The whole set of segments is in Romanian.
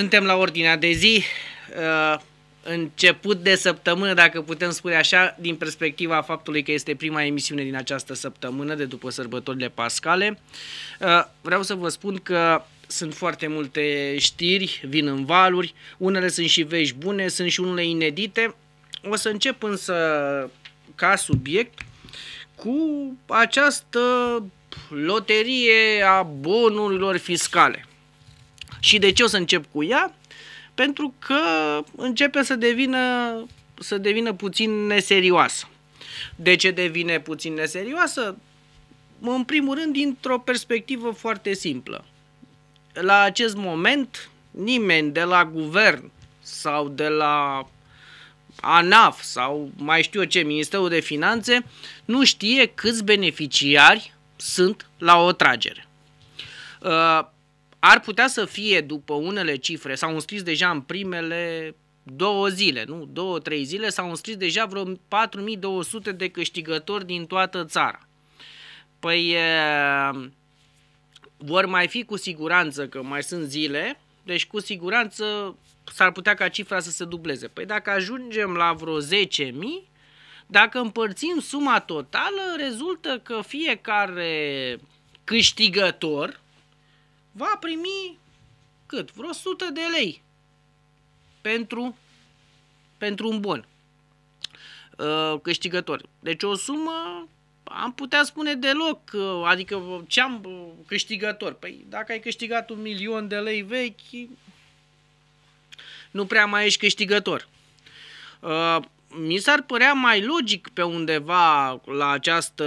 Suntem la ordinea de zi, uh, început de săptămână, dacă putem spune așa, din perspectiva faptului că este prima emisiune din această săptămână, de după sărbătorile pascale. Uh, vreau să vă spun că sunt foarte multe știri, vin în valuri, unele sunt și vești bune, sunt și unele inedite. O să încep însă ca subiect cu această loterie a bonurilor fiscale. Și de ce o să încep cu ea? Pentru că începe să devină, să devină puțin neserioasă. De ce devine puțin neserioasă? În primul rând, dintr-o perspectivă foarte simplă. La acest moment, nimeni de la guvern sau de la ANAF sau mai știu eu ce, Ministerul de Finanțe, nu știe câți beneficiari sunt la o tragere. Uh, ar putea să fie, după unele cifre, s-au înscris deja în primele două zile, nu? Două, trei zile, s-au înscris deja vreo 4200 de câștigători din toată țara. Păi vor mai fi cu siguranță, că mai sunt zile, deci cu siguranță s-ar putea ca cifra să se dubleze. Păi dacă ajungem la vreo 10.000, dacă împărțim suma totală, rezultă că fiecare câștigător, va primi cât? Vreo 100 de lei pentru, pentru un bon uh, câștigător. Deci o sumă am putea spune deloc, uh, adică ce am uh, câștigător. Păi dacă ai câștigat un milion de lei vechi, nu prea mai ești câștigător mi s-ar părea mai logic pe undeva la această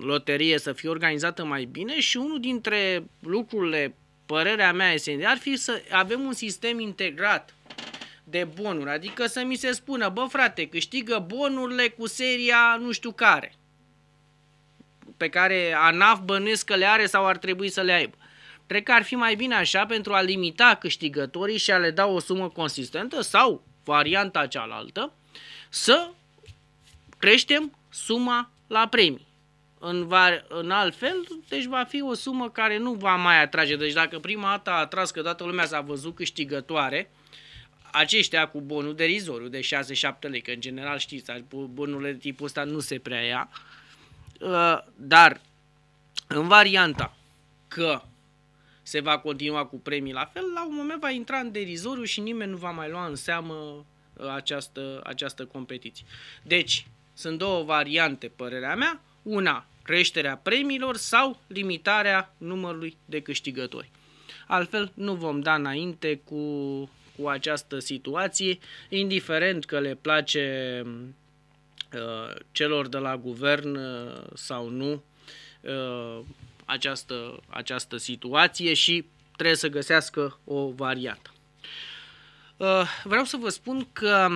loterie să fie organizată mai bine și unul dintre lucrurile, părerea mea esențială, ar fi să avem un sistem integrat de bonuri, adică să mi se spună, bă frate, câștigă bonurile cu seria nu știu care, pe care ANAF bănuiesc că le are sau ar trebui să le aibă. Cred că ar fi mai bine așa pentru a limita câștigătorii și a le da o sumă consistentă sau varianta cealaltă, să creștem suma la premii. În, var, în alt fel, deci va fi o sumă care nu va mai atrage. Deci dacă prima dată a atras că toată lumea s-a văzut câștigătoare, aceștia cu bonul derizoriu de 6-7 lei, că în general știți, bonurile de tipul ăsta nu se prea ia, ă, dar în varianta că se va continua cu premii la fel, la un moment va intra în derizoriu și nimeni nu va mai lua în seamă această, această competiție. Deci, sunt două variante, părerea mea. Una, creșterea premiilor sau limitarea numărului de câștigători. Altfel, nu vom da înainte cu, cu această situație, indiferent că le place uh, celor de la guvern uh, sau nu uh, această, această situație și trebuie să găsească o variantă. Uh, vreau să vă spun că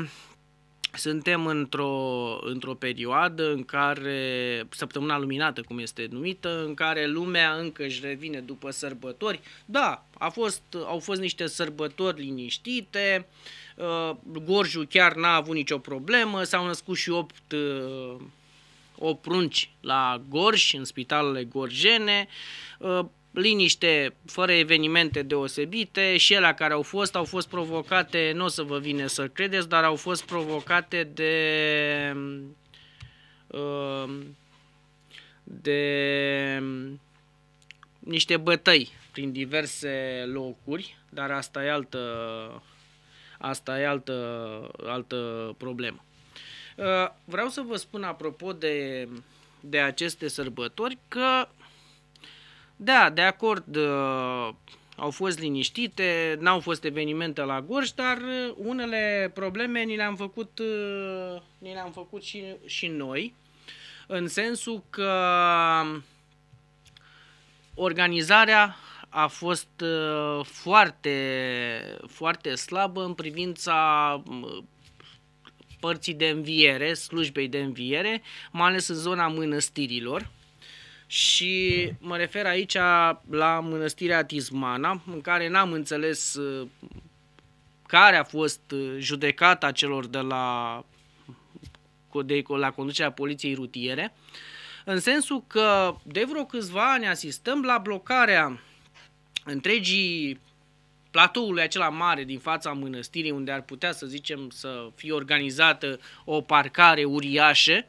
suntem într-o, într-o perioadă în care, săptămâna luminată, cum este numită, în care lumea încă își revine după sărbători. Da, a fost, au fost niște sărbători liniștite, uh, Gorjul chiar n-a avut nicio problemă, s-au născut și 8 uh, o prunci la Gorj, în spitalele gorjene. Uh, liniște, fără evenimente deosebite și ele care au fost, au fost provocate, nu o să vă vine să credeți, dar au fost provocate de um, de niște bătăi prin diverse locuri, dar asta e altă, asta e altă, altă problemă. Uh, vreau să vă spun apropo de, de aceste sărbători că da, de acord, uh, au fost liniștite, n-au fost evenimente la Gorj, dar uh, unele probleme ni le-am făcut, uh, ni le-am făcut și, și noi, în sensul că um, organizarea a fost foarte, foarte slabă în privința părții de înviere, slujbei de înviere, mai ales în zona mănăstirilor și mă refer aici la mănăstirea Tismana, în care n-am înțeles uh, care a fost uh, judecata celor de la, de, la conducerea poliției rutiere, în sensul că de vreo câțiva ani asistăm la blocarea întregii platoului acela mare din fața mănăstirii, unde ar putea, să zicem, să fie organizată o parcare uriașă,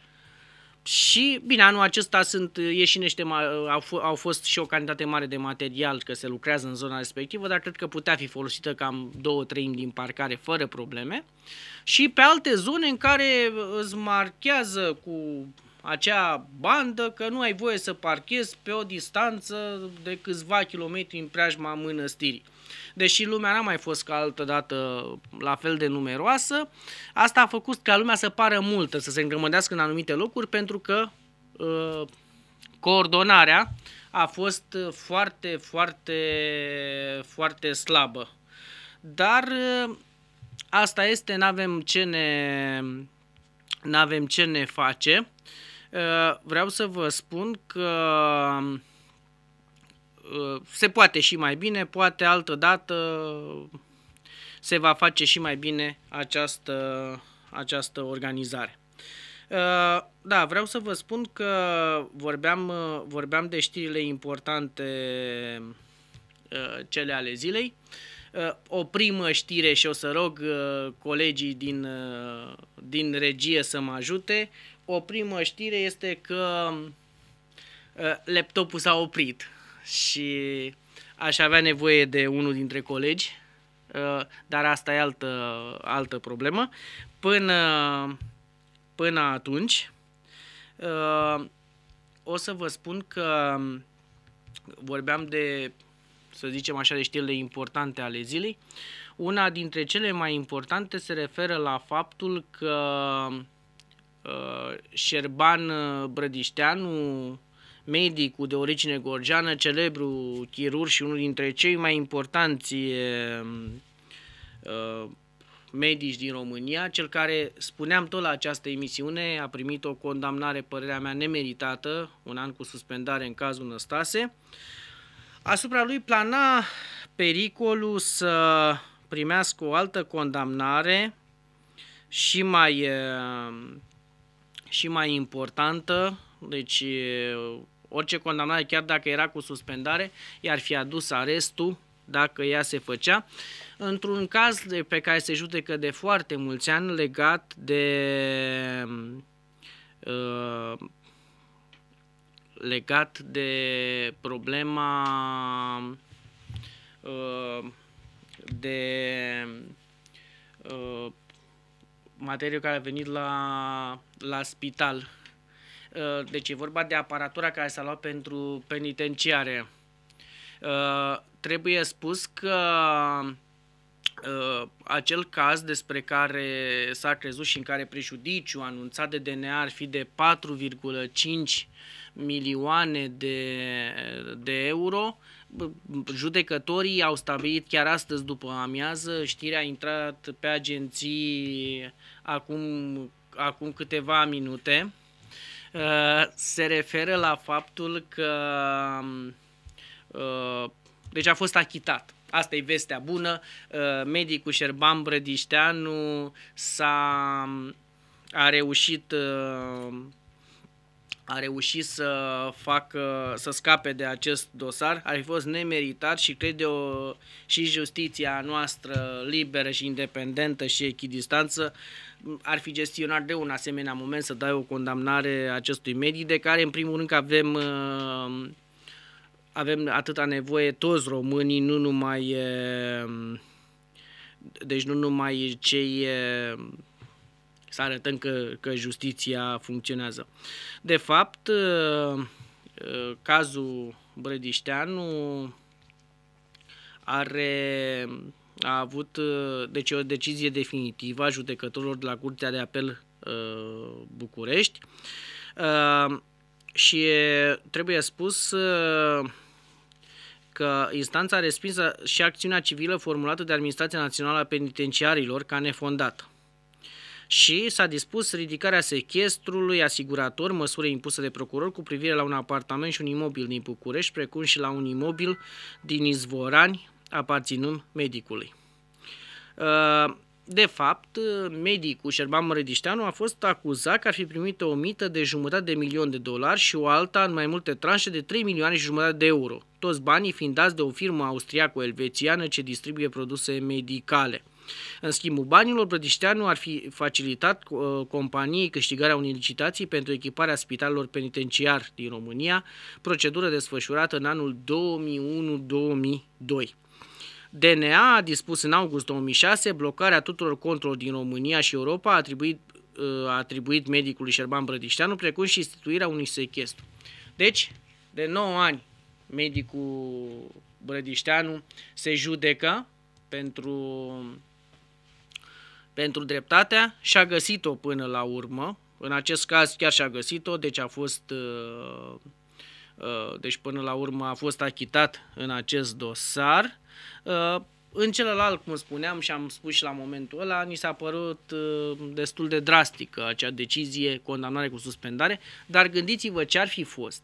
și, bine, anul acesta sunt, e și niște, au, au fost și o cantitate mare de material, că se lucrează în zona respectivă, dar cred că putea fi folosită cam două treimi din parcare fără probleme. Și pe alte zone în care uh, îți marchează cu acea bandă că nu ai voie să parchezi pe o distanță de câțiva kilometri în preajma mănăstirii deși lumea n-a mai fost ca altă dată la fel de numeroasă, asta a făcut ca lumea să pară multă, să se îngrămădească în anumite locuri, pentru că uh, coordonarea a fost foarte, foarte, foarte slabă. Dar uh, asta este, nu avem ce ne, n-avem ce ne face. Uh, vreau să vă spun că Uh, se poate și mai bine, poate altă dată se va face și mai bine această, această organizare. Uh, da, vreau să vă spun că vorbeam, uh, vorbeam de știrile importante cele ale zilei. O primă știre și o să rog colegii din, din regie să mă ajute. O primă știre este că laptopul s-a oprit și aș avea nevoie de unul dintre colegi, uh, dar asta e altă, altă problemă. Până, până atunci, uh, o să vă spun că vorbeam de, să zicem așa, de știrile importante ale zilei. Una dintre cele mai importante se referă la faptul că uh, Șerban Brădișteanu, medicul de origine gorgeană, celebru chirurg și unul dintre cei mai importanți ehm, ehm, medici din România, cel care, spuneam tot la această emisiune, a primit o condamnare, părerea mea, nemeritată, un an cu suspendare în cazul Năstase. Asupra lui plana pericolul să primească o altă condamnare și mai, ehm, și mai importantă, deci Orice condamnare, chiar dacă era cu suspendare, i-ar fi adus arestul dacă ea se făcea. Într-un caz de, pe care se judecă de foarte mulți ani legat de uh, legat de problema uh, de uh, materiul care a venit la, la spital Uh, deci e vorba de aparatura care s-a luat pentru penitenciare. Uh, trebuie spus că uh, acel caz despre care s-a crezut și în care prejudiciu anunțat de DNA ar fi de 4,5 milioane de, de euro, judecătorii au stabilit chiar astăzi după amiază, știrea a intrat pe agenții acum, acum câteva minute, Uh, se referă la faptul că um, uh, deci a fost achitat. Asta e vestea bună. Uh, medicul Șerban Brădișteanu s-a um, a reușit a reușit să facă, să scape de acest dosar, ar fi fost nemeritat și cred eu și justiția noastră liberă și independentă și echidistanță uh, ar fi gestionat de un asemenea moment să dai o condamnare acestui mediu de care în primul rând că avem uh, avem atâta nevoie toți românii, nu numai uh, deci nu numai cei uh, să arătăm că, că justiția funcționează. De fapt, cazul Brădișteanu are a avut uh, deci, o decizie definitivă a judecătorilor de la Curtea de Apel uh, București uh, și trebuie spus că instanța a respins și acțiunea civilă formulată de Administrația Națională a Penitenciarilor ca nefondată și s-a dispus ridicarea sechestrului asigurator, măsură impusă de procuror cu privire la un apartament și un imobil din București, precum și la un imobil din Izvorani, aparținând medicului. De fapt, medicul Șerban Mărădișteanu a fost acuzat că ar fi primit o mită de jumătate de milion de dolari și o alta în mai multe tranșe de 3 milioane și jumătate de euro, toți banii fiind dați de o firmă austriaco-elvețiană ce distribuie produse medicale. În schimbul banilor, Brădișteanu ar fi facilitat uh, companiei câștigarea unei licitații pentru echiparea spitalelor penitenciar din România, procedură desfășurată în anul 2001-2002. DNA a dispus în august 2006 blocarea tuturor conturilor din România și Europa atribuit, uh, a atribuit medicului Șerban Brădișteanu, precum și instituirea unui sechestru. Deci, de 9 ani, medicul Brădișteanu se judecă pentru, pentru dreptatea și a găsit-o până la urmă. În acest caz chiar și-a găsit-o, deci a fost uh, uh, deci până la urmă a fost achitat în acest dosar în celălalt, cum spuneam și am spus și la momentul ăla, ni s-a părut uh, destul de drastică acea decizie, condamnare cu suspendare, dar gândiți-vă ce ar fi fost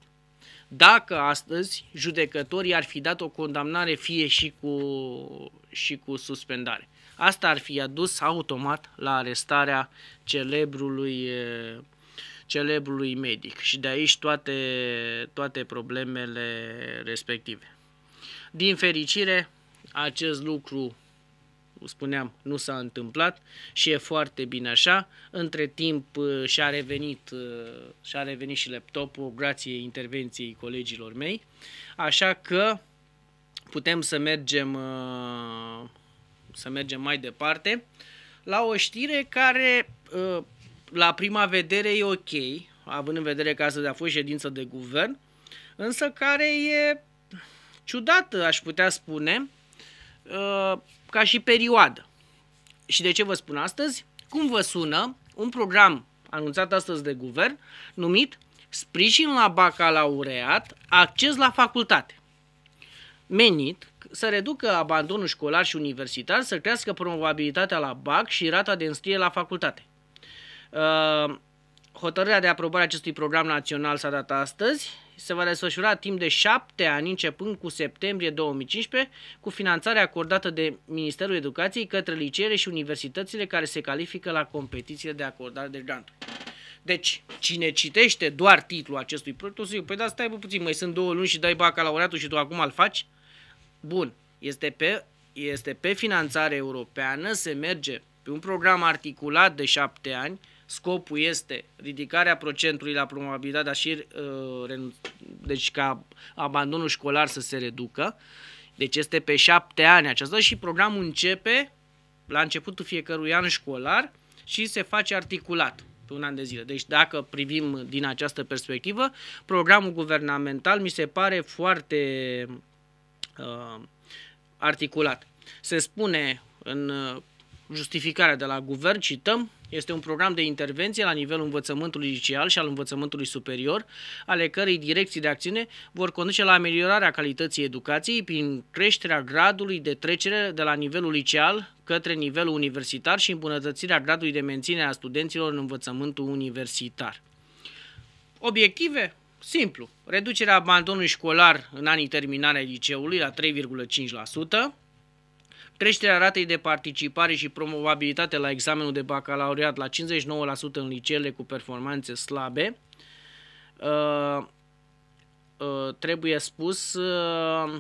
dacă astăzi judecătorii ar fi dat o condamnare fie și cu, și cu suspendare. Asta ar fi adus automat la arestarea celebrului, uh, celebrului medic și de aici toate, toate problemele respective. Din fericire, acest lucru, spuneam, nu s-a întâmplat și e foarte bine așa. Între timp uh, și-a revenit, uh, și-a revenit și laptopul grație intervenției colegilor mei, așa că putem să mergem, uh, să mergem mai departe la o știre care la prima vedere e ok, având în vedere că astăzi a fost ședință de guvern, însă care e ciudată, aș putea spune, Uh, ca și perioadă. Și de ce vă spun astăzi? Cum vă sună un program anunțat astăzi de guvern numit Sprijin la bacalaureat, acces la facultate. Menit să reducă abandonul școlar și universitar, să crească probabilitatea la BAC și rata de înscriere la facultate. Uh, hotărârea de aprobare acestui program național s-a dat astăzi se va desfășura timp de șapte ani, începând cu septembrie 2015, cu finanțarea acordată de Ministerul Educației către liceele și universitățile care se califică la competițiile de acordare de granturi. Deci, cine citește doar titlul acestui proiect, o să zic, păi da, stai puțin, mai sunt două luni și dai bacalaureatul și tu acum îl faci? Bun, este pe, este pe finanțare europeană, se merge pe un program articulat de șapte ani, Scopul este ridicarea procentului la probabilitatea și uh, deci ca abandonul școlar să se reducă. Deci este pe șapte ani aceasta și programul începe la începutul fiecărui an școlar și se face articulat pe un an de zile. Deci dacă privim din această perspectivă, programul guvernamental mi se pare foarte uh, articulat. Se spune în uh, Justificarea de la guvern, cităm, este un program de intervenție la nivelul învățământului liceal și al învățământului superior, ale cărei direcții de acțiune vor conduce la ameliorarea calității educației prin creșterea gradului de trecere de la nivelul liceal către nivelul universitar și îmbunătățirea gradului de menținere a studenților în învățământul universitar. Obiective? Simplu. Reducerea abandonului școlar în anii terminare liceului la 3,5%, creșterea ratei de participare și promovabilitate la examenul de bacalaureat la 59% în liceele cu performanțe slabe, uh, uh, trebuie spus uh,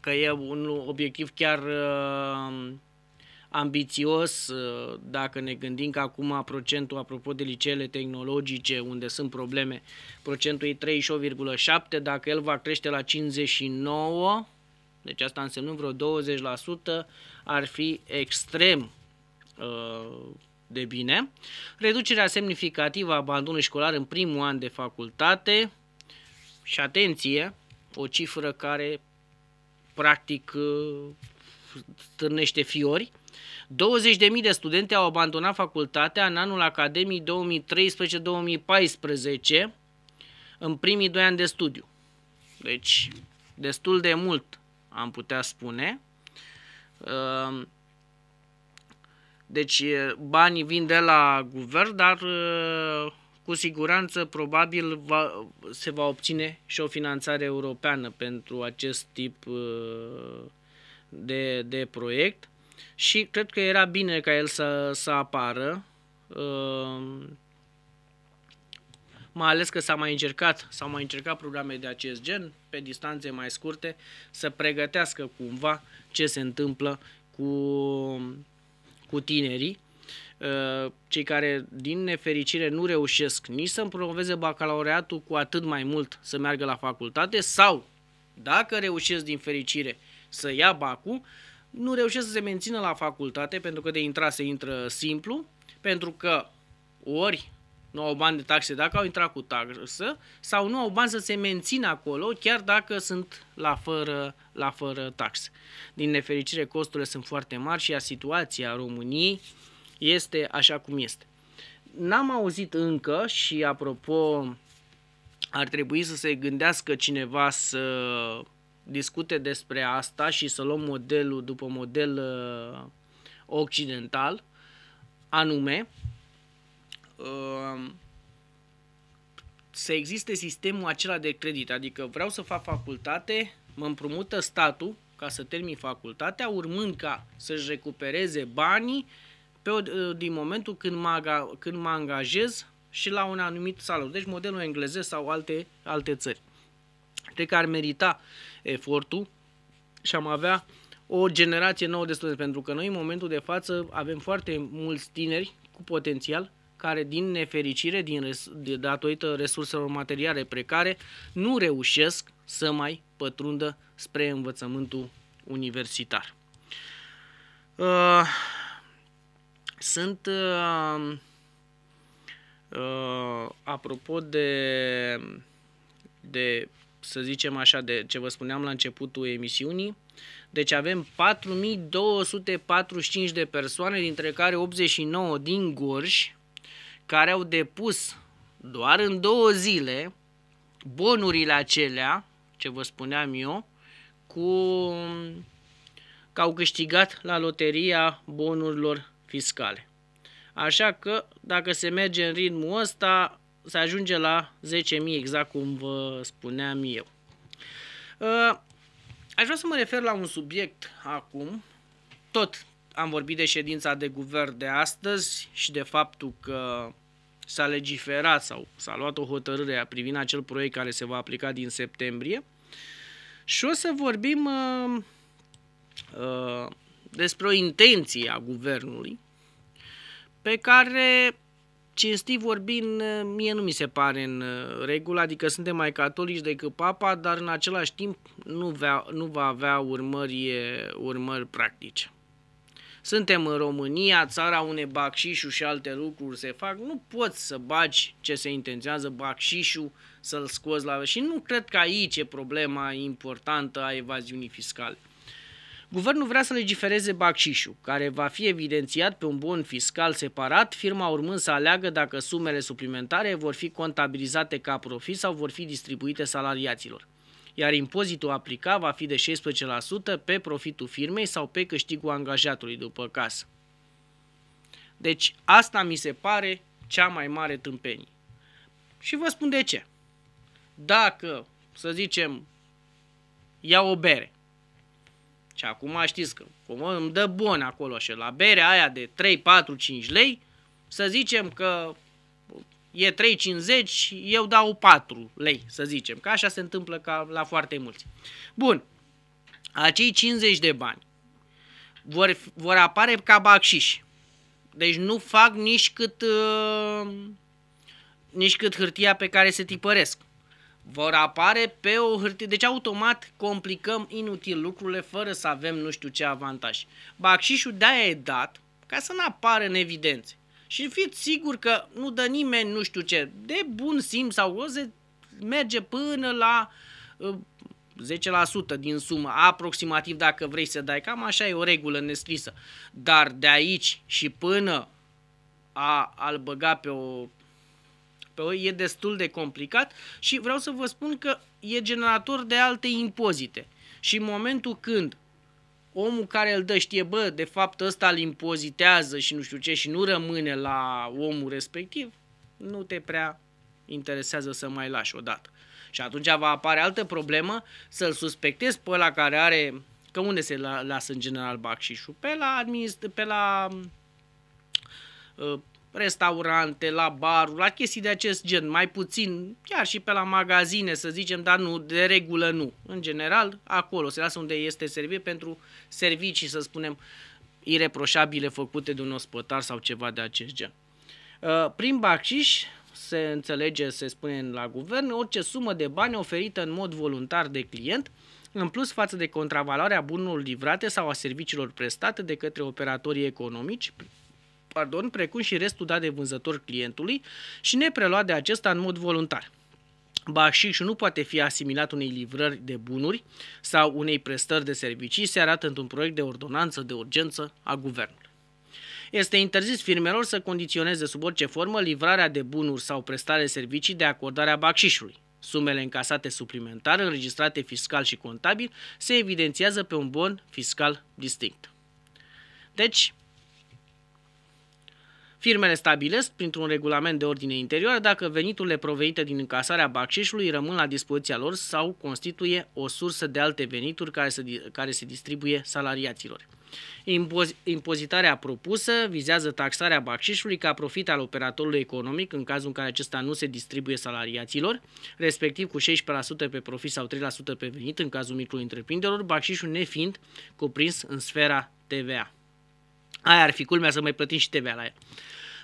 că e un obiectiv chiar uh, ambițios uh, dacă ne gândim că acum procentul, apropo de liceele tehnologice, unde sunt probleme, procentul e 38,7, dacă el va crește la 59, deci asta însemnând vreo 20% ar fi extrem uh, de bine. Reducerea semnificativă a abandonului școlar în primul an de facultate și atenție, o cifră care practic uh, târnește fiori. 20.000 de studente au abandonat facultatea în anul academic 2013-2014 în primii doi ani de studiu. Deci destul de mult am putea spune. Ehm, deci banii vin de la guvern, dar cu siguranță probabil va, se va obține și o finanțare europeană pentru acest tip de, de proiect și cred că era bine ca el să, să apară. Ehm, mai ales că s-a mai încercat, s-au mai încercat programe de acest gen, pe distanțe mai scurte, să pregătească cumva ce se întâmplă cu, cu tinerii, uh, cei care, din nefericire, nu reușesc nici să promoveze bacalaureatul cu atât mai mult să meargă la facultate sau, dacă reușesc din fericire să ia bacul, nu reușesc să se mențină la facultate pentru că de intra se intră simplu, pentru că ori nu au bani de taxe dacă au intrat cu taxă sau nu au bani să se mențină acolo chiar dacă sunt la fără, la fără taxe. Din nefericire, costurile sunt foarte mari și a situația României este așa cum este. N-am auzit încă și apropo ar trebui să se gândească cineva să discute despre asta și să luăm modelul după model uh, occidental, anume Ehm, să existe sistemul acela de credit, adică vreau să fac facultate, mă împrumută statul ca să termin facultatea, urmând ca să-și recupereze banii pe, eh, din momentul când mă, când mă angajez și la un anumit salariu. Deci modelul englezesc sau alte, alte țări. Cred că ar merita efortul și am avea o generație nouă de studenți, pentru că noi în momentul de față avem foarte mulți tineri cu potențial care din nefericire, din res- de datorită resurselor materiale precare, nu reușesc să mai pătrundă spre învățământul universitar. Uh, sunt uh, uh, apropo de, de să zicem așa, de ce vă spuneam la începutul emisiunii. Deci avem 4245 de persoane, dintre care 89 din Gorj, care au depus doar în două zile bonurile acelea, ce vă spuneam eu, cu că au câștigat la loteria bonurilor fiscale. Așa că, dacă se merge în ritmul ăsta, se ajunge la 10.000, exact cum vă spuneam eu. Ă, aș vrea să mă refer la un subiect acum. Tot am vorbit de ședința de guvern de astăzi și de faptul că s-a legiferat sau s-a luat o hotărâre privind acel proiect care se va aplica din septembrie. Și o să vorbim uh, uh, despre o intenție a guvernului pe care, cinstit vorbind, mie nu mi se pare în uh, regulă, adică suntem mai catolici decât papa, dar în același timp nu va, nu va avea urmări, uh, urmări practice. Suntem în România, țara unde bacșișul și alte lucruri se fac. Nu poți să bagi ce se intenționează bacșișul să-l scoți la... Și nu cred că aici e problema importantă a evaziunii fiscale. Guvernul vrea să legifereze bacșișul, care va fi evidențiat pe un bon fiscal separat, firma urmând să aleagă dacă sumele suplimentare vor fi contabilizate ca profit sau vor fi distribuite salariaților iar impozitul aplicat va fi de 16% pe profitul firmei sau pe câștigul angajatului după casă. Deci asta mi se pare cea mai mare tâmpenie. Și vă spun de ce. Dacă, să zicem, iau o bere și acum știți că cum îmi dă bun acolo și la berea aia de 3, 4, 5 lei, să zicem că e 3,50, eu dau 4 lei, să zicem. Că așa se întâmplă ca la foarte mulți. Bun, acei 50 de bani vor, vor apare ca baxiș, Deci nu fac nici cât, uh, nici cât hârtia pe care se tipăresc. Vor apare pe o hârtie. Deci automat complicăm inutil lucrurile fără să avem nu știu ce avantaj. Baxișul de-aia e dat ca să nu apară în evidențe și fiți sigur că nu dă nimeni nu știu ce, de bun simț sau o să merge până la 10% uh, din sumă, aproximativ dacă vrei să dai, cam așa e o regulă nescrisă, Dar de aici și până a, al băga pe o, pe o e destul de complicat și vreau să vă spun că e generator de alte impozite. Și în momentul când omul care îl dă știe, bă, de fapt ăsta îl impozitează și nu știu ce și nu rămâne la omul respectiv, nu te prea interesează să mai lași odată. Și atunci va apare altă problemă să-l suspectezi pe ăla care are, că unde se lasă în general bacșișul? Pe la, administ- pe la uh, restaurante, la baruri, la chestii de acest gen, mai puțin, chiar și pe la magazine, să zicem, dar nu, de regulă nu. În general, acolo se lasă unde este servit pentru servicii, să spunem, ireproșabile făcute de un ospătar sau ceva de acest gen. Uh, prin bacșiș se înțelege, se spune la guvern, orice sumă de bani oferită în mod voluntar de client, în plus față de contravaloarea bunurilor livrate sau a serviciilor prestate de către operatorii economici, pardon, precum și restul dat de vânzător clientului și nepreluat de acesta în mod voluntar. Bașișul nu poate fi asimilat unei livrări de bunuri sau unei prestări de servicii, se arată într-un proiect de ordonanță de urgență a guvernului. Este interzis firmelor să condiționeze sub orice formă livrarea de bunuri sau prestare de servicii de acordarea baxișului. Sumele încasate suplimentare, înregistrate fiscal și contabil, se evidențiază pe un bon fiscal distinct. Deci, Firmele stabilesc, printr-un regulament de ordine interioară, dacă veniturile provenite din încasarea bacșișului rămân la dispoziția lor sau constituie o sursă de alte venituri care se, care se distribuie salariaților. Impoz impozitarea propusă vizează taxarea bacșișului ca profit al operatorului economic în cazul în care acesta nu se distribuie salariaților, respectiv cu 16% pe profit sau 3% pe venit în cazul micro-întreprinderilor, bacșișul nefiind cuprins în sfera TVA. Aia ar fi culmea să mai plătim și TVA la ea.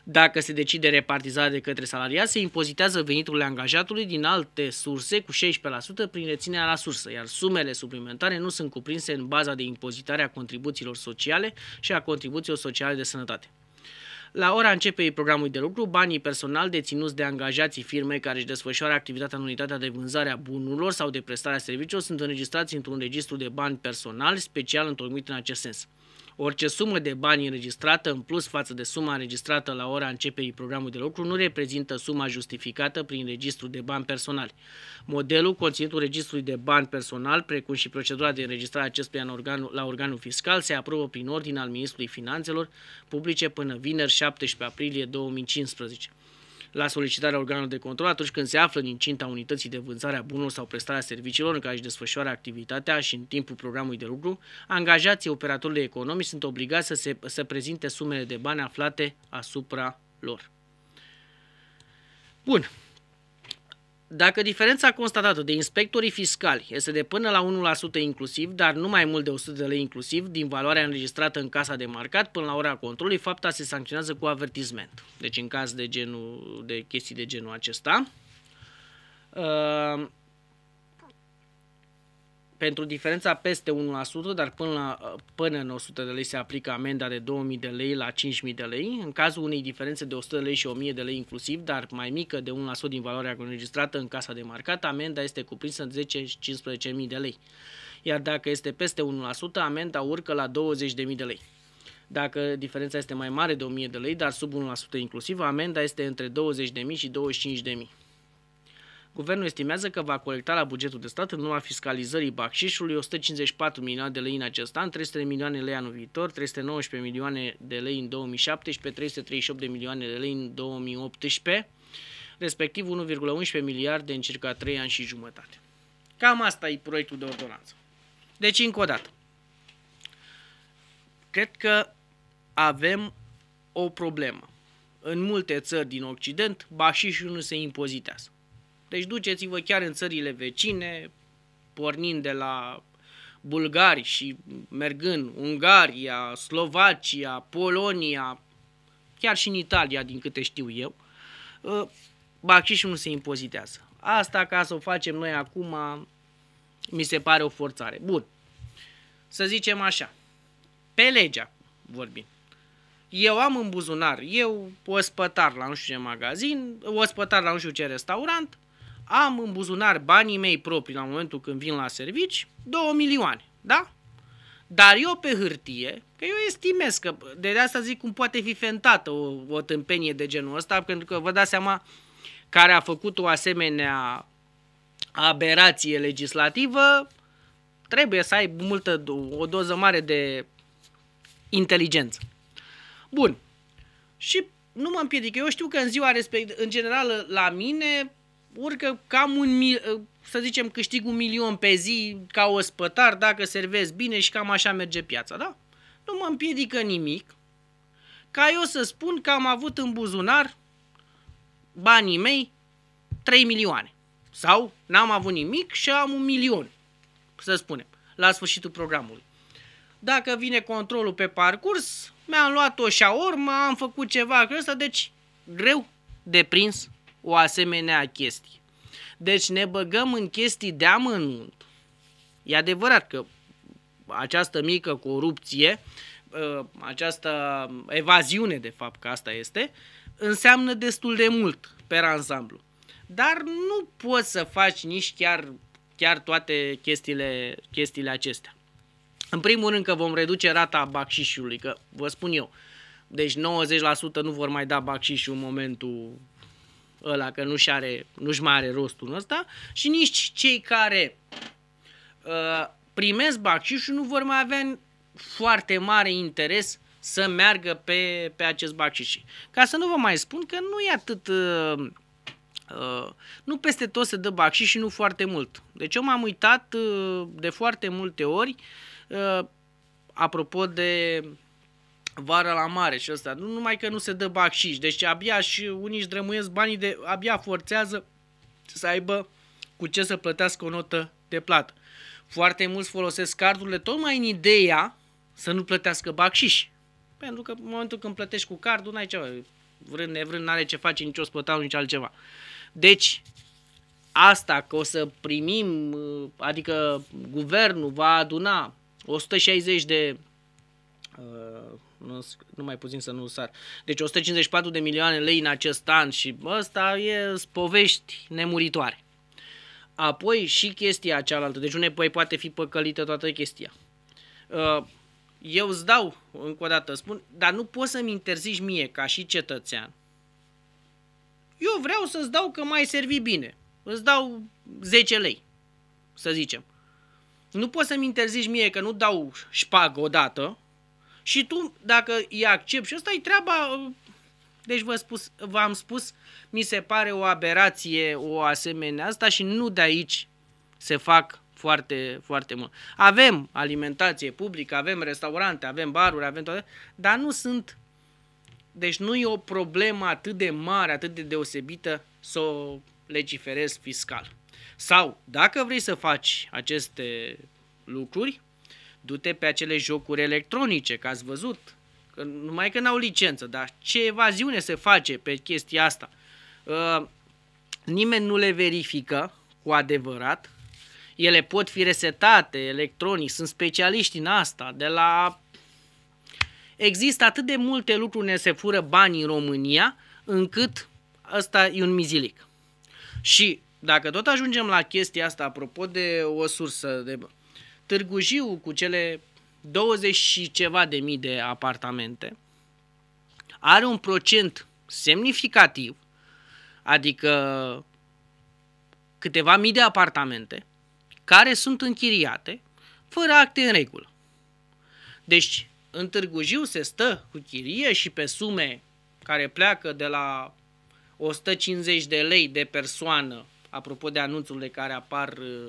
Dacă se decide repartizarea de către salariat, se impozitează veniturile angajatului din alte surse cu 16% prin reținerea la sursă, iar sumele suplimentare nu sunt cuprinse în baza de impozitare a contribuțiilor sociale și a contribuțiilor sociale de sănătate. La ora începerii programului de lucru, banii personal deținuți de angajații firmei care își desfășoară activitatea în unitatea de vânzare a bunurilor sau de prestare a serviciilor sunt înregistrați într-un registru de bani personal special întocmit în acest sens. Orice sumă de bani înregistrată în plus față de suma înregistrată la ora începerii programului de lucru nu reprezintă suma justificată prin registrul de bani personali. Modelul, conținutul registrului de bani personal, precum și procedura de înregistrare acestuia în organul, la organul fiscal, se aprobă prin ordin al Ministrului Finanțelor Publice până vineri 17 aprilie 2015 la solicitarea organelor de control atunci când se află în cinta unității de vânzare a bunurilor sau prestarea serviciilor în care își desfășoară activitatea și în timpul programului de lucru, angajații operatorilor economici sunt obligați să, se, să prezinte sumele de bani aflate asupra lor. Bun. Dacă diferența constatată de inspectorii fiscali este de până la 1% inclusiv, dar nu mai mult de 100 de lei inclusiv, din valoarea înregistrată în casa de marcat până la ora controlului, fapta se sancționează cu avertisment. Deci în caz de, genul, de chestii de genul acesta, uh, pentru diferența peste 1%, dar până, la, până în 100 de lei se aplică amenda de 2000 de lei la 5000 de lei. În cazul unei diferențe de 100 de lei și 1000 de lei inclusiv, dar mai mică de 1% din valoarea înregistrată în casa de marcat, amenda este cuprinsă în 10-15.000 de lei. Iar dacă este peste 1%, amenda urcă la 20.000 de lei. Dacă diferența este mai mare de 1000 de lei, dar sub 1% inclusiv, amenda este între 20.000 și 25.000. Guvernul estimează că va colecta la bugetul de stat în urma fiscalizării baxișului 154 milioane de lei în acest an, 300 milioane de lei anul viitor, 319 milioane de lei în 2017, 338 de milioane de lei în 2018, respectiv 1,11 miliarde în circa 3 ani și jumătate. Cam asta e proiectul de ordonanță. Deci, încă o dată, cred că avem o problemă. În multe țări din Occident, bașișul nu se impozitează. Deci duceți-vă chiar în țările vecine, pornind de la bulgari și mergând Ungaria, Slovacia, Polonia, chiar și în Italia, din câte știu eu, uh, bacșișul nu se impozitează. Asta ca să o facem noi acum, mi se pare o forțare. Bun, să zicem așa, pe legea vorbim. Eu am în buzunar, eu ospătar la nu știu ce magazin, ospătar la nu știu ce restaurant, am în buzunar banii mei proprii la momentul când vin la servici, 2 milioane, da? Dar eu pe hârtie, că eu estimez că de asta zic cum poate fi fentată o, o tâmpenie de genul ăsta, pentru că vă dați seama care a făcut o asemenea aberație legislativă, trebuie să ai multă, o doză mare de inteligență. Bun. Și nu mă împiedic. Eu știu că în ziua respectivă, în general, la mine, urcă cam un, ă, să zicem, câștig un milion pe zi ca ospătar dacă servezi bine și cam așa merge piața, da? Nu mă împiedică nimic ca eu să spun că am avut în buzunar banii mei 3 milioane. Sau n-am avut nimic și am un milion, să spunem, la sfârșitul programului. Dacă vine controlul pe parcurs, mi-am luat o șaormă, am făcut ceva cred deci greu de prins o asemenea chestie. Deci ne băgăm în chestii de amănunt. E adevărat că această mică corupție, uh, această evaziune de fapt că asta este, înseamnă destul de mult pe ansamblu. Dar nu poți să faci nici chiar, chiar toate chestiile, chestiile acestea. În primul rând că vom reduce rata bacșișului, că vă spun eu, deci 90% nu vor mai da bacșișul în momentul ăla că nu-și, are, nu-și mai are rostul ăsta și nici cei care uh, primesc și nu vor mai avea foarte mare interes să meargă pe, pe acest bacșiș. Ca să nu vă mai spun că nu e atât... Uh, Uh, nu peste tot se dă baxi și nu foarte mult. Deci eu m-am uitat uh, de foarte multe ori, uh, apropo de vara la mare și ăsta. Nu numai că nu se dă bacșiș, deci abia și unii își drămuiesc banii de, abia forțează să aibă cu ce să plătească o notă de plată. Foarte mulți folosesc cardurile tocmai în ideea să nu plătească bacșiș. Pentru că în momentul când plătești cu cardul, n-ai ceva. Vrând nevrând, n-are ce face nici o spătau, nici altceva. Deci, asta că o să primim, adică guvernul va aduna 160 de uh, nu, nu mai puțin să nu sar. Deci 154 de milioane lei în acest an și ăsta e povești nemuritoare. Apoi și chestia cealaltă, deci nu păi poate fi păcălită toată chestia. Uh, eu îți dau, încă o dată spun, dar nu poți să-mi interzici mie ca și cetățean. Eu vreau să-ți dau că mai servi bine. Îți dau 10 lei, să zicem. Nu poți să-mi interzici mie că nu dau șpag odată, și tu, dacă îi accept, și asta e treaba, uh, deci v-am spus, v-am spus, mi se pare o aberație o asemenea asta și nu de aici se fac foarte, foarte mult. Avem alimentație publică, avem restaurante, avem baruri, avem toate, dar nu sunt, deci nu e o problemă atât de mare, atât de deosebită să o legiferezi fiscal. Sau, dacă vrei să faci aceste lucruri, du-te pe acele jocuri electronice, că ați văzut, că, numai că n-au licență, dar ce evaziune se face pe chestia asta. Uh, nimeni nu le verifică cu adevărat, ele pot fi resetate electronic, sunt specialiști în asta, de la... Există atât de multe lucruri ne se fură bani în România, încât ăsta e un mizilic. Și dacă tot ajungem la chestia asta, apropo de o sursă de Târgu Jiu cu cele 20 și ceva de mii de apartamente are un procent semnificativ, adică câteva mii de apartamente care sunt închiriate fără acte în regulă. Deci, în Târgu Jiu se stă cu chirie și pe sume care pleacă de la 150 de lei de persoană, apropo de anunțurile care apar uh,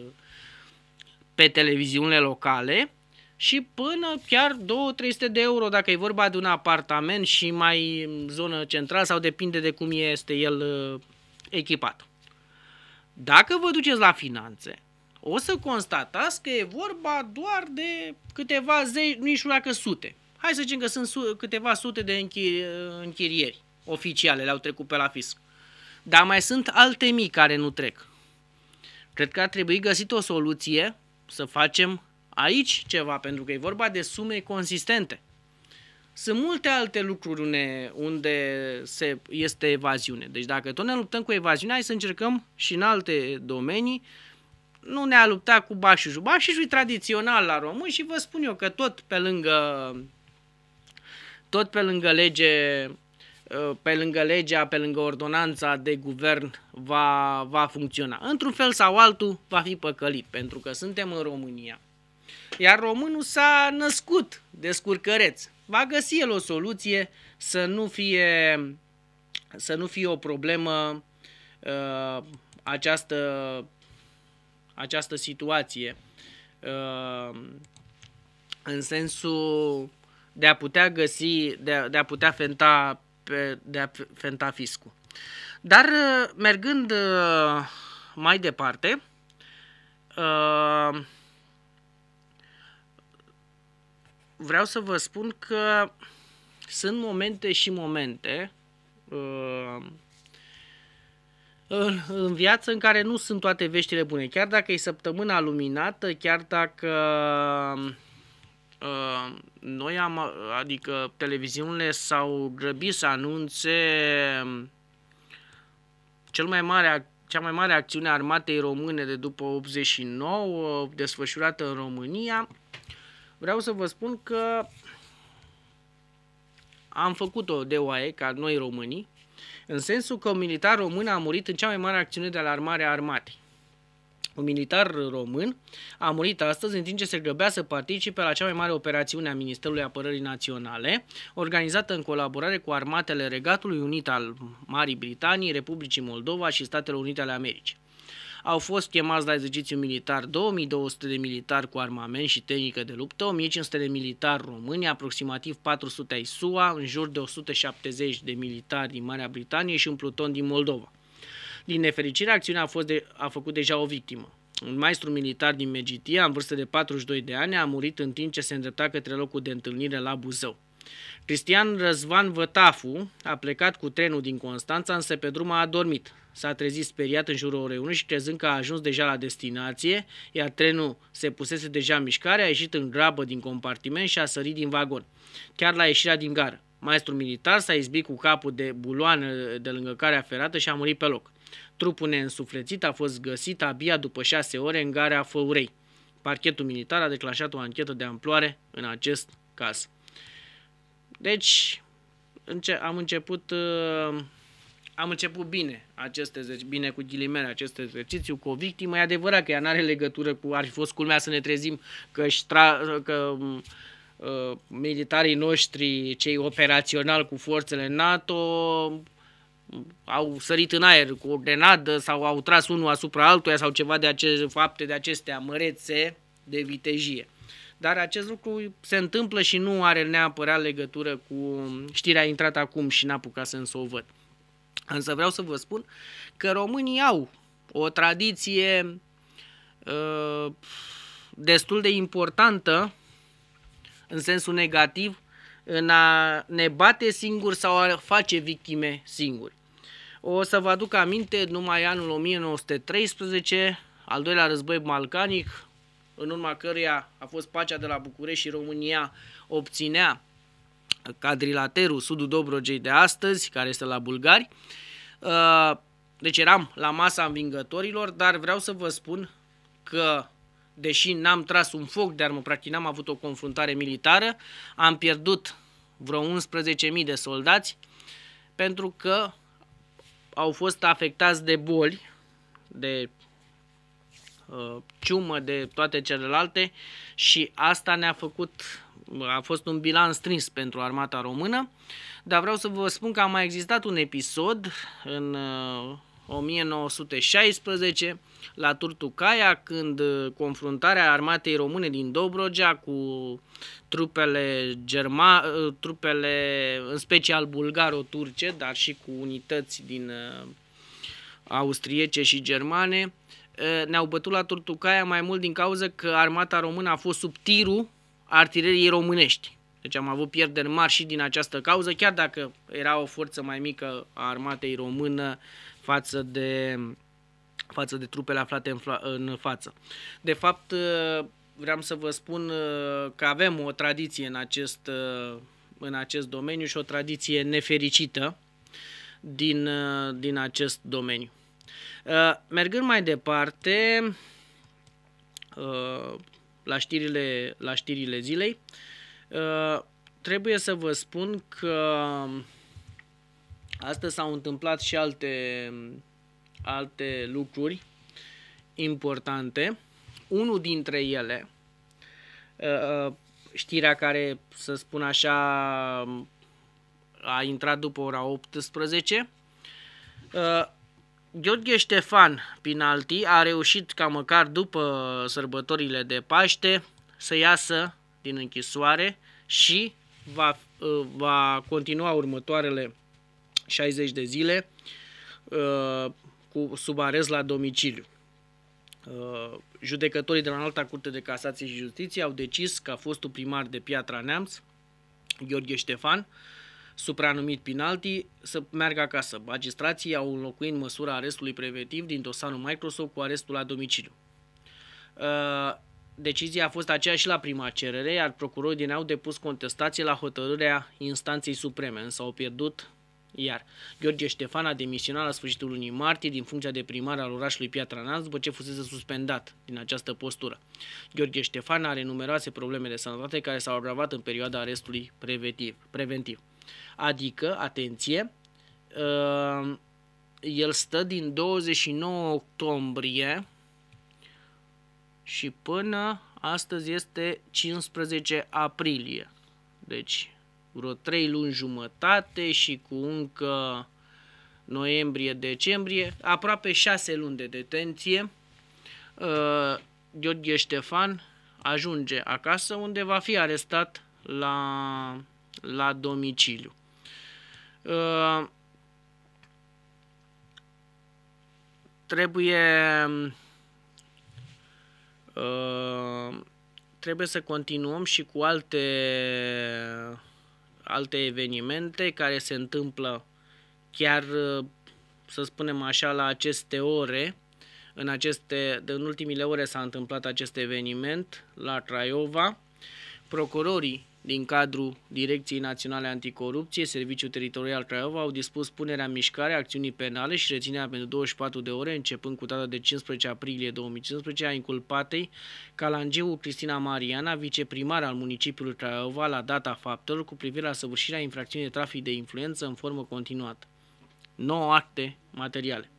pe televiziunile locale și până chiar 2-300 de euro dacă e vorba de un apartament și mai zonă centrală sau depinde de cum este el uh, echipat. Dacă vă duceți la finanțe, o să constatați că e vorba doar de câteva zei, nici nu că sute. Hai să zicem că sunt su- câteva sute de uh, închirieri oficiale, le-au trecut pe la fisc. Dar mai sunt alte mii care nu trec. Cred că ar trebui găsit o soluție să facem aici ceva, pentru că e vorba de sume consistente. Sunt multe alte lucruri une, unde se, este evaziune. Deci dacă tot ne luptăm cu evaziunea, hai să încercăm și în alte domenii. Nu ne-a luptat cu bașișul. Bașișul e tradițional la români și vă spun eu că tot pe lângă tot pe lângă lege Uh, pe lângă legea, pe lângă ordonanța de guvern va, va funcționa. Într-un fel sau altul va fi păcălit, pentru că suntem în România. Iar românul s-a născut de scurcăreț. Va găsi el o soluție să nu fie, să nu fie o problemă uh, această, această situație uh, în sensul de a putea găsi, de a, de a putea fenta pe, de a fenta fiscul. Dar uh, mergând uh, mai departe, uh, vreau să vă spun că sunt momente și momente în viață în care nu sunt toate veștile bune. Chiar dacă e săptămâna luminată, chiar dacă Uh, noi am, adică televiziunile s-au grăbit să anunțe um, cel mai mare, cea mai mare acțiune armatei române de după 89, desfășurată în România. Vreau să vă spun că am făcut-o de oaie ca noi românii, în sensul că un militar român a murit în cea mai mare acțiune de alarmare a armatei un militar român, a murit astăzi în timp ce se grăbea să participe la cea mai mare operațiune a Ministerului Apărării Naționale, organizată în colaborare cu armatele Regatului Unit al Marii Britanii, Republicii Moldova și Statele Unite ale Americii. Au fost chemați la exercițiu militar 2200 de militari cu armament și tehnică de luptă, 1500 de militari români, aproximativ 400 ai SUA, în jur de 170 de militari din Marea Britanie și un pluton din Moldova. Din nefericire, acțiunea a, fost de, a făcut deja o victimă. Un maestru militar din Megitia, în vârstă de 42 de ani, a murit în timp ce se îndrepta către locul de întâlnire la Buzău. Cristian Răzvan Vătafu a plecat cu trenul din Constanța, însă pe drum a adormit. S-a trezit speriat în jurul orei 1 și crezând că a ajuns deja la destinație, iar trenul se pusese deja în mișcare, a ieșit în grabă din compartiment și a sărit din vagon, chiar la ieșirea din gară. Maestrul militar s-a izbit cu capul de buloană de lângă care a ferată și a murit pe loc. Trupul neînsuflețit a fost găsit abia după șase ore în garea Făurei. Parchetul militar a declanșat o anchetă de amploare în acest caz. Deci, am început, uh, am început bine, aceste, bine cu ghilimele acest exercițiu, cu o victimă. E adevărat că ea nu are legătură cu, ar fi fost culmea să ne trezim că, tra, că uh, militarii noștri, cei operaționali cu forțele NATO, au sărit în aer cu o grenadă sau au tras unul asupra altuia sau ceva de aceste fapte de acestea mărețe de vitejie. Dar acest lucru se întâmplă și nu are neapărat legătură cu um, știrea intrat acum și n-a pucat să o văd. Însă vreau să vă spun că românii au o tradiție uh, destul de importantă în sensul negativ în a ne bate singuri sau a face victime singuri. O să vă aduc aminte numai anul 1913, al doilea război balcanic, în urma căruia a fost pacea de la București și România obținea cadrilaterul sudul Dobrogei de astăzi, care este la bulgari. Uh, deci eram la masa învingătorilor, dar vreau să vă spun că deși n-am tras un foc de armă, practic n-am avut o confruntare militară, am pierdut vreo 11.000 de soldați pentru că au fost afectați de boli, de uh, ciumă, de toate celelalte și asta ne-a făcut, a fost un bilanț strins pentru armata română, dar vreau să vă spun că a mai existat un episod în uh, 1916 la Turtucaia, când uh, confruntarea armatei române din Dobrogea cu trupele, germa, uh, trupele în special bulgaro-turce, dar și cu unități din uh, austriece și germane, uh, ne-au bătut la Turtucaia mai mult din cauza că armata română a fost sub tirul artileriei românești. Deci am avut pierderi mari și din această cauză, chiar dacă era o forță mai mică a armatei română față de, față de trupele aflate în, în față. De fapt, vreau să vă spun uh, că avem o tradiție în acest, uh, în acest domeniu și o tradiție nefericită din, uh, din acest domeniu. Mergând mai departe, la știrile, la știrile zilei, trebuie să vă spun că astăzi s-au întâmplat și alte, alte lucruri importante unul dintre ele, uh, uh, știrea care, să spun așa, a intrat după ora 18, uh, Gheorghe Ștefan Pinalti a reușit ca măcar după sărbătorile de Paște să iasă din închisoare și va, va continua următoarele 60 de zile cu sub arest la domiciliu. Uh, judecătorii de la Înalta Curte de Casație și Justiție au decis că a fostul primar de Piatra Neamț, Gheorghe Ștefan, supranumit Pinalti, să meargă acasă. Magistrații au înlocuit măsura arestului preventiv din dosarul Microsoft cu arestul la domiciliu. Uh, decizia a fost aceea și la prima cerere, iar procurorii din au depus contestație la hotărârea instanței supreme, însă au pierdut iar Gheorghe Ștefan a demisionat la sfârșitul lunii martie din funcția de primar al orașului Piatra Neamț după ce fusese suspendat din această postură. Gheorghe Ștefan are numeroase probleme de sănătate care s-au agravat în perioada arestului preventiv. preventiv. Adică, atenție, uh, el stă din 29 octombrie și până astăzi este 15 aprilie. Deci vreo 3 luni jumătate și cu încă noiembrie-decembrie, aproape 6 luni de detenție, uh, Gheorghe Ștefan ajunge acasă unde va fi arestat la, la domiciliu. Uh, trebuie uh, trebuie să continuăm și cu alte alte evenimente care se întâmplă chiar, uh, să spunem așa, la aceste ore. În, aceste, în ultimile ore s-a întâmplat acest eveniment la Craiova. Procurorii din cadrul Direcției Naționale Anticorupție, Serviciul Teritorial Craiova au dispus punerea în mișcare a acțiunii penale și reținerea pentru 24 de ore, începând cu data de 15 aprilie 2015, a inculpatei Calangeu Cristina Mariana, viceprimar al municipiului Craiova, la data faptelor cu privire la săvârșirea infracțiunii de trafic de influență în formă continuată. 9 acte materiale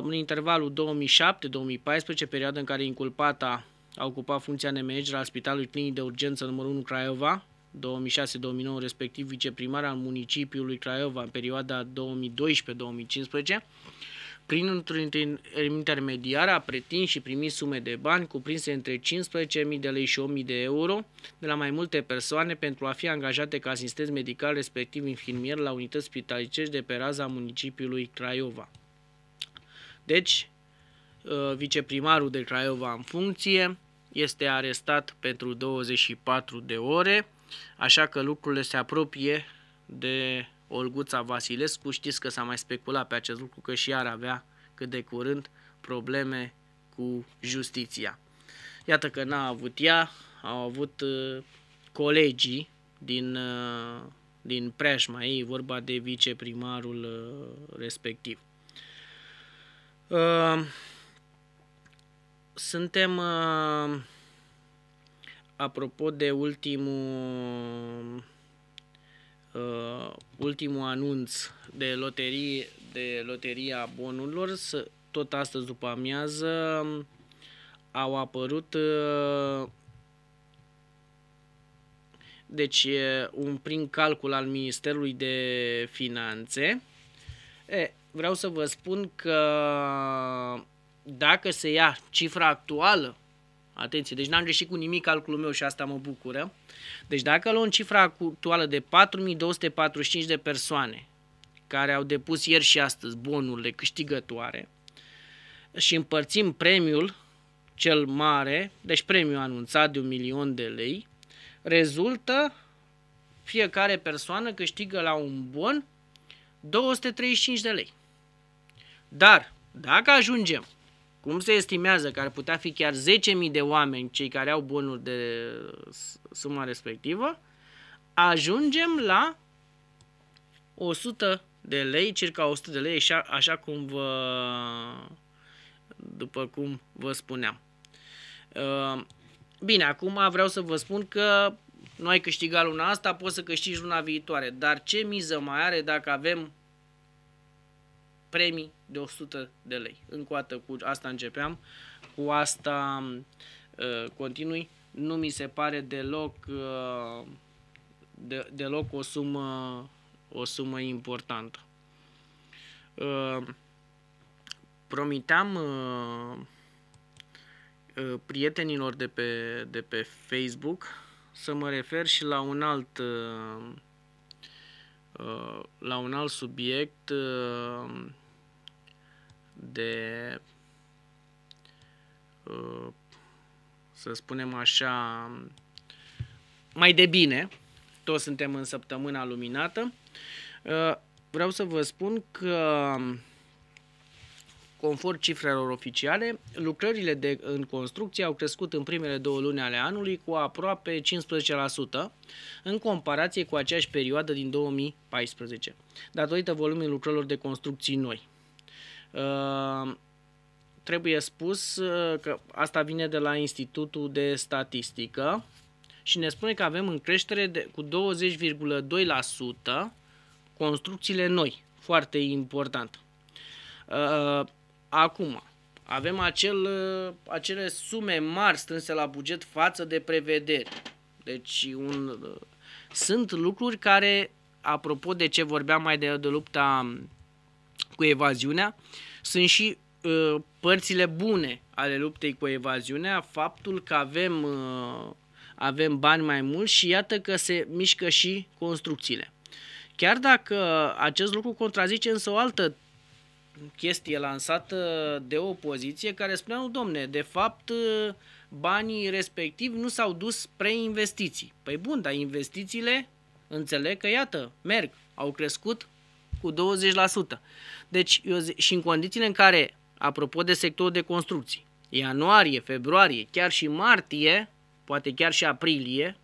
în intervalul 2007-2014, perioada în care inculpata a ocupat funcția de manager al Spitalului Clinic de Urgență numărul 1 Craiova, 2006-2009, respectiv viceprimar al municipiului Craiova în perioada 2012-2015, prin a pretins și primit sume de bani cuprinse între 15.000 de lei și 1.000 de euro de la mai multe persoane pentru a fi angajate ca asistenți medical respectiv infirmier la unități spitalicești de pe raza municipiului Craiova. Deci, uh, viceprimarul de Craiova în funcție, este arestat pentru 24 de ore, așa că lucrurile se apropie de Olguța Vasilescu. Știți că s-a mai speculat pe acest lucru că și ar avea cât de curând probleme cu justiția. Iată că n-a avut ea, au avut uh, colegii din, uh, din preajma ei, vorba de viceprimarul uh, respectiv. Uh, suntem, uh, apropo de ultimul, uh, ultimul anunț de loterie, de loteria bonurilor, tot astăzi după amiază au apărut uh, deci un prim calcul al Ministerului de Finanțe. E, vreau să vă spun că dacă se ia cifra actuală, atenție, deci n-am greșit cu nimic calculul meu și asta mă bucură, deci dacă luăm cifra actuală de 4245 de persoane care au depus ieri și astăzi bonurile câștigătoare și împărțim premiul cel mare, deci premiul anunțat de un milion de lei, rezultă fiecare persoană câștigă la un bon 235 de lei. Dar dacă ajungem cum se estimează că ar putea fi chiar 10.000 de oameni cei care au bonuri de suma respectivă, ajungem la 100 de lei, circa 100 de lei, așa, așa cum vă, după cum vă spuneam. Uh, bine, acum vreau să vă spun că nu ai câștigat luna asta, poți să câștigi luna viitoare, dar ce miză mai are dacă avem premii de 100 de lei. Încoată cu asta începeam, cu asta uh, continui. Nu mi se pare deloc, uh, de, deloc o, sumă, o sumă importantă. Uh, promiteam uh, uh, prietenilor de pe, de pe Facebook să mă refer și la un alt uh, uh la un alt subiect uh, de, uh, să spunem așa, mai de bine. Toți suntem în săptămâna luminată. Uh, vreau să vă spun că, conform cifrelor oficiale, lucrările de, în construcție au crescut în primele două luni ale anului cu aproape 15% în comparație cu aceeași perioadă din 2014, datorită volumului lucrărilor de construcții noi. Ehm, trebuie spus eh, că asta vine de la Institutul de Statistică și ne spune că avem în creștere de, cu 20,2% construcțiile noi. Foarte important. Ehm, acum, avem acel, eh, acele sume mari strânse la buget față de prevederi. Deci un, eh, sunt lucruri care, apropo de ce vorbeam mai de, de lupta cu evaziunea, sunt și uh, părțile bune ale luptei cu evaziunea, faptul că avem, uh, avem bani mai mulți și iată că se mișcă și construcțiile. Chiar dacă acest lucru contrazice însă o altă chestie lansată de opoziție care spunea, nu domne, de fapt uh, banii respectiv nu s-au dus spre investiții. Păi bun, dar investițiile înțeleg că, iată, merg, au crescut cu 20%. Deci, eu zi, și în condițiile în care, apropo de sectorul de construcții, ianuarie, februarie, chiar și martie, poate chiar și aprilie,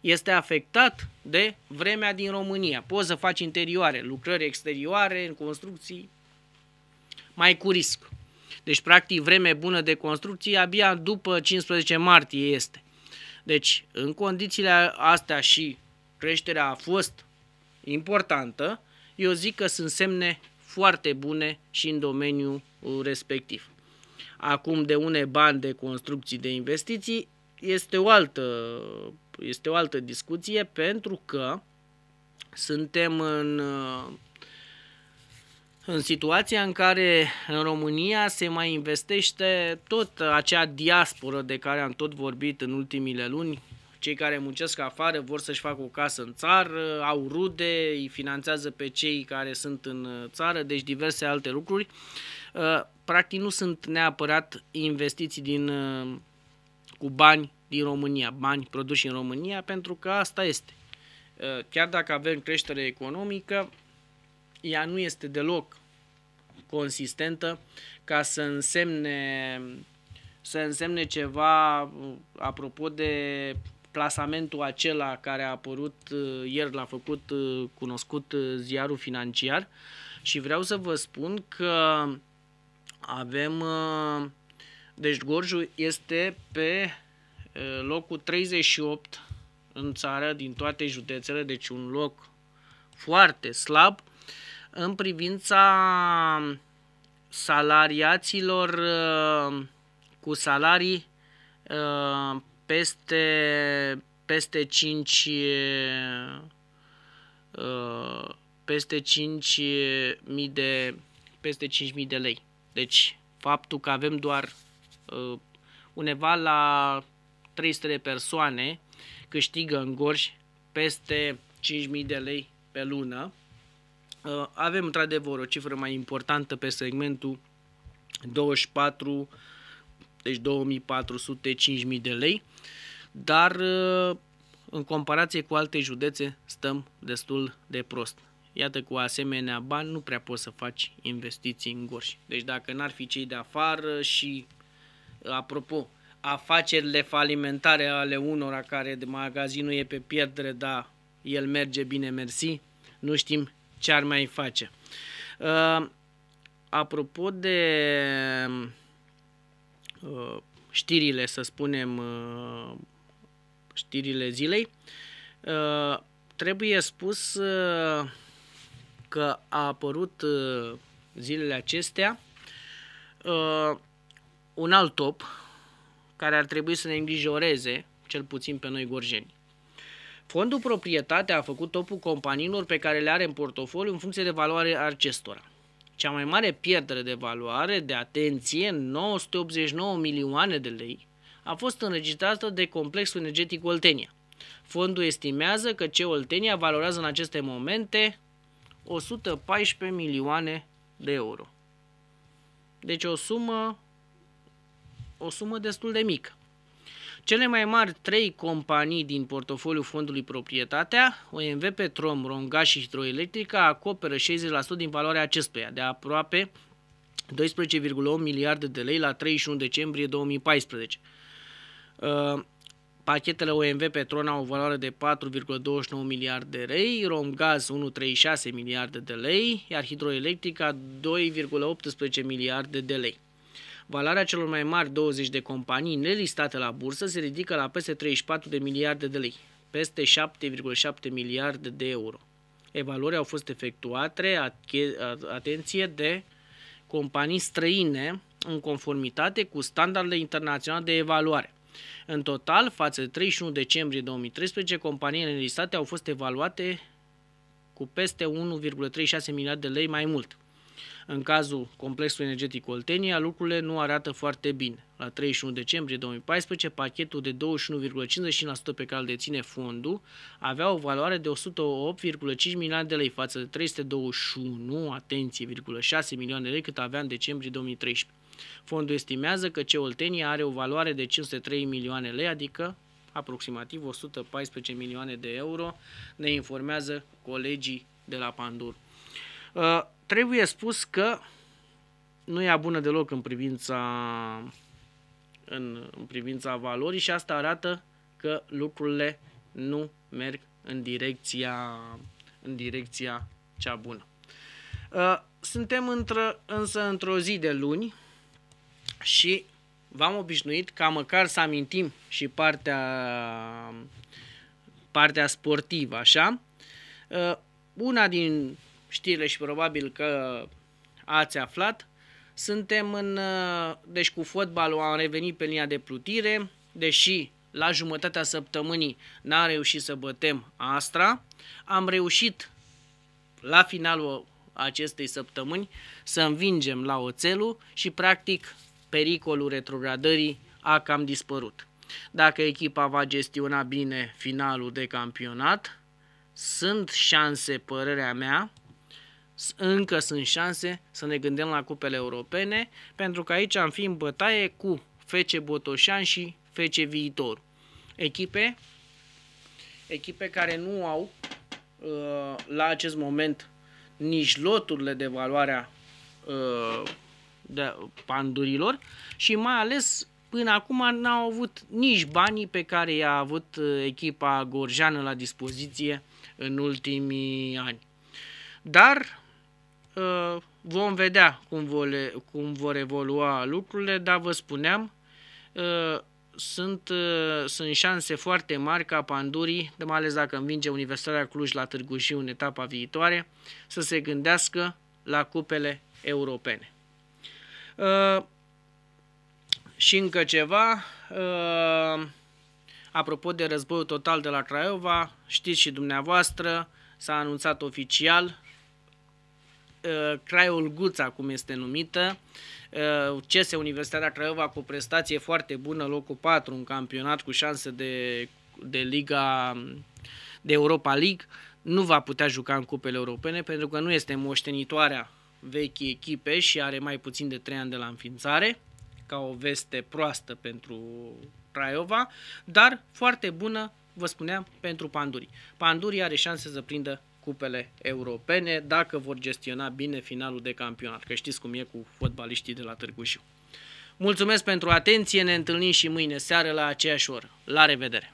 este afectat de vremea din România. Poți să faci interioare, lucrări exterioare, în construcții, mai cu risc. Deci, practic, vreme bună de construcții abia după 15 martie este. Deci, în condițiile astea și creșterea a fost importantă, eu zic că sunt semne foarte bune și în domeniul respectiv. Acum, de une bani de construcții de investiții este o altă, este o altă discuție pentru că suntem în, în situația în care în România se mai investește tot acea diasporă de care am tot vorbit în ultimile luni, cei care muncesc afară vor să-și facă o casă în țară, au rude, îi finanțează pe cei care sunt în uh, țară, deci diverse alte lucruri. Uh, practic nu sunt neapărat investiții din, uh, cu bani din România, bani produși în România, pentru că asta este. Chiar dacă avem creștere economică, ea nu este deloc consistentă ca să însemne să însemne ceva apropo de plasamentul acela care a apărut uh, ieri, l-a făcut uh, cunoscut uh, ziarul financiar și vreau să vă spun că avem, deci Gorjul este pe locul 38 în țară din toate județele, deci un loc foarte slab în privința salariaților cu salarii peste, peste 5 uh, peste 5.000 de peste 5.000 de lei. Deci faptul că avem doar uh, undeva la 300 de persoane câștigă în Gorj peste 5.000 de lei pe lună. Uh, avem într-adevăr o cifră mai importantă pe segmentul 24, deci 2400-5000 de lei dar uh, în comparație cu alte județe stăm destul de prost. Iată, cu asemenea bani nu prea poți să faci investiții în gorj. Deci dacă n-ar fi cei de afară și, apropo, afacerile falimentare ale unora care de magazinul e pe pierdere, dar el merge bine, mersi, nu știm ce ar mai face. Uh, apropo de uh, știrile, să spunem, uh, știrile zilei, uh, trebuie spus uh, că a apărut uh, zilele acestea un alt top care ar trebui să ne îngrijoreze, cel puțin pe noi gorjeni. Fondul proprietate a făcut topul companiilor pe care le are în portofoliu în funcție de valoare acestora. Cea mai mare pierdere de valoare, de atenție, 989 milioane de lei, a fost înregistrată de Complexul Energetic Oltenia. Fondul estimează că ce Oltenia valorează în aceste momente 114 milioane de euro. Deci o sumă, o sumă destul de mică. Cele mai mari trei companii din portofoliul fondului proprietatea, OMV Petrom, Ronga și Hidroelectrica, acoperă 60% din valoarea acestuia, de aproape 12,8 miliarde de lei la 31 decembrie 2014. Uh, pachetele OMV Petron au o valoare de 4,29 miliarde de lei, Romgaz 1,36 miliarde de lei, iar Hidroelectrica 2,18 miliarde de lei. Valoarea celor mai mari 20 de companii nelistate la bursă se ridică la peste 34 de miliarde de lei, peste 7,7 miliarde de euro. Evaluări au fost efectuate, atenție, de companii străine în conformitate cu standardele internaționale de evaluare. În total, față de 31 decembrie 2013, companiile înlistate au fost evaluate cu peste 1,36 miliarde de lei mai mult. În cazul complexului energetic Oltenia, lucrurile nu arată foarte bine. La 31 decembrie 2014, pachetul de 21,55% pe care îl deține fondul avea o valoare de 108,5 milioane de lei față de 321, atenție, 6 milioane de lei cât avea în decembrie 2013. Fondul estimează că ce Oltenia are o valoare de 503 milioane lei, adică aproximativ 114 milioane de euro, ne informează colegii de la Pandur. Uh, trebuie spus că nu e bună deloc în privința, în, în privința valorii și asta arată că lucrurile nu merg în direcția, în direcția cea bună. Uh, suntem într- însă într-o zi de luni și v-am obișnuit ca măcar să amintim și partea, partea sportivă, așa? Uh, una din știre și probabil că ați aflat. Suntem în, uh, deci cu fotbalul am revenit pe linia de plutire, deși la jumătatea săptămânii n-am reușit să bătem Astra. Am reușit la finalul acestei săptămâni să învingem la oțelul și practic pericolul retrogradării a cam dispărut. Dacă echipa va gestiona bine finalul de campionat, sunt șanse, părerea mea, încă sunt șanse să ne gândim la cupele europene, pentru că aici am fi în bătaie cu FC Botoșan și FC Viitor. Echipe, echipe care nu au uh, la acest moment nici loturile de valoarea uh, de pandurilor și mai ales până acum n-au avut nici banii pe care i-a avut uh, echipa gorjană la dispoziție în ultimii ani. Dar Uh, vom vedea cum vor, cum vor evolua lucrurile, dar vă spuneam, uh, sunt, uh, sunt șanse foarte mari ca Pandurii, mai ales dacă învinge Universitatea Cluj la Târgu Jiu în etapa viitoare, să se gândească la cupele europene. Și încă ceva, apropo de războiul total de la Craiova, știți și dumneavoastră, s-a anunțat oficial Uh, Craiul Guța, cum este numită. Uh, CS Universitatea Craiova cu o prestație foarte bună, locul 4 în campionat cu șanse de, de Liga de Europa League, nu va putea juca în cupele europene pentru că nu este moștenitoarea vechii echipe și are mai puțin de 3 ani de la înființare, ca o veste proastă pentru Craiova, dar foarte bună, vă spuneam, pentru Panduri. Panduri are șanse să prindă cupele europene dacă vor gestiona bine finalul de campionat, că știți cum e cu fotbaliștii de la Târgu Jiu. Mulțumesc pentru atenție, ne întâlnim și mâine seară la aceeași oră. La revedere!